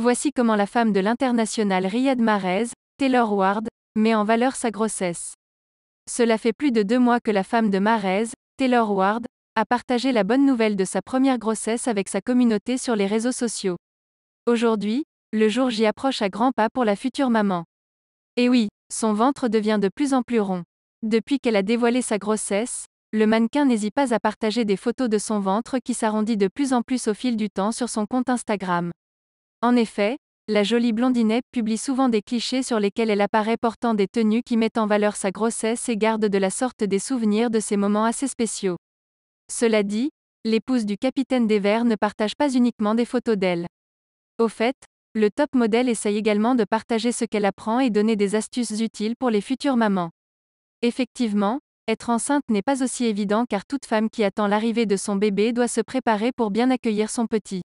Voici comment la femme de l'international Riyad Mahrez, Taylor Ward, met en valeur sa grossesse. Cela fait plus de deux mois que la femme de Mahrez, Taylor Ward, a partagé la bonne nouvelle de sa première grossesse avec sa communauté sur les réseaux sociaux. Aujourd'hui, le jour j'y approche à grands pas pour la future maman. Et oui, son ventre devient de plus en plus rond. Depuis qu'elle a dévoilé sa grossesse, le mannequin n'hésite pas à partager des photos de son ventre qui s'arrondit de plus en plus au fil du temps sur son compte Instagram. En effet, la jolie blondinette publie souvent des clichés sur lesquels elle apparaît portant des tenues qui mettent en valeur sa grossesse et garde de la sorte des souvenirs de ces moments assez spéciaux. Cela dit, l'épouse du capitaine des Verts ne partage pas uniquement des photos d'elle. Au fait, le top modèle essaye également de partager ce qu'elle apprend et donner des astuces utiles pour les futures mamans. Effectivement, être enceinte n'est pas aussi évident car toute femme qui attend l'arrivée de son bébé doit se préparer pour bien accueillir son petit.